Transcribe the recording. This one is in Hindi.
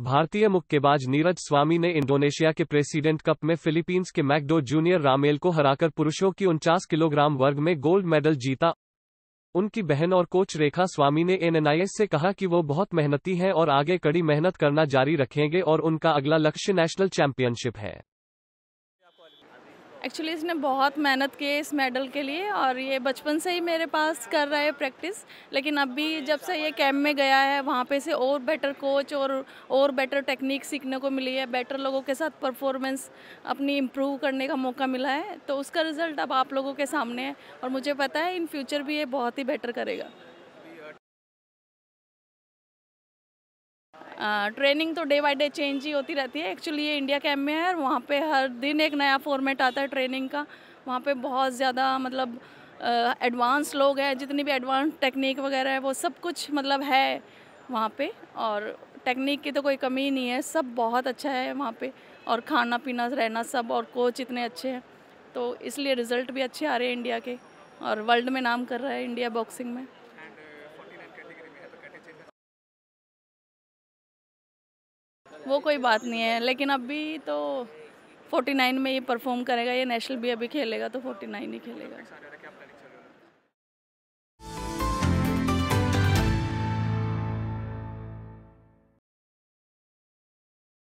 भारतीय मुक्केबाज नीरज स्वामी ने इंडोनेशिया के प्रेसिडेंट कप में फिलीपींस के मैकडो जूनियर रामेल को हराकर पुरुषों की उनचास किलोग्राम वर्ग में गोल्ड मेडल जीता उनकी बहन और कोच रेखा स्वामी ने एनएनआईएस से कहा कि वो बहुत मेहनती हैं और आगे कड़ी मेहनत करना जारी रखेंगे और उनका अगला लक्ष्य नेशनल चैंपियनशिप है एक्चुअली इसने बहुत मेहनत की इस मेडल के लिए और ये बचपन से ही मेरे पास कर रहा है प्रैक्टिस लेकिन अभी जब से ये कैम्प में गया है वहाँ पे से और बेटर कोच और और बेटर टेक्निक सीखने को मिली है बेटर लोगों के साथ परफॉर्मेंस अपनी इम्प्रूव करने का मौका मिला है तो उसका रिज़ल्ट अब आप लोगों के सामने है और मुझे पता है इन फ्यूचर भी ये बहुत ही बेटर करेगा ट्रेनिंग तो डे बाई डे चेंज ही होती रहती है एक्चुअली ये इंडिया कैम्प में है और वहाँ पर हर दिन एक नया फॉर्मेट आता है ट्रेनिंग का वहाँ पर बहुत ज़्यादा मतलब एडवांस लोग हैं जितनी भी एडवांस टेक्निक वगैरह है वो सब कुछ मतलब है वहाँ पे और टेक्निक की तो कोई कमी नहीं है सब बहुत अच्छा है वहाँ पे और खाना पीना रहना सब और कोच इतने अच्छे हैं तो इसलिए रिज़ल्ट भी अच्छे आ रहे हैं इंडिया के और वर्ल्ड में नाम कर रहा है इंडिया बॉक्सिंग में वो कोई बात नहीं है लेकिन अभी तो 49 में ये परफॉर्म करेगा ये नेशनल भी अभी खेलेगा तो 49 ही खेलेगा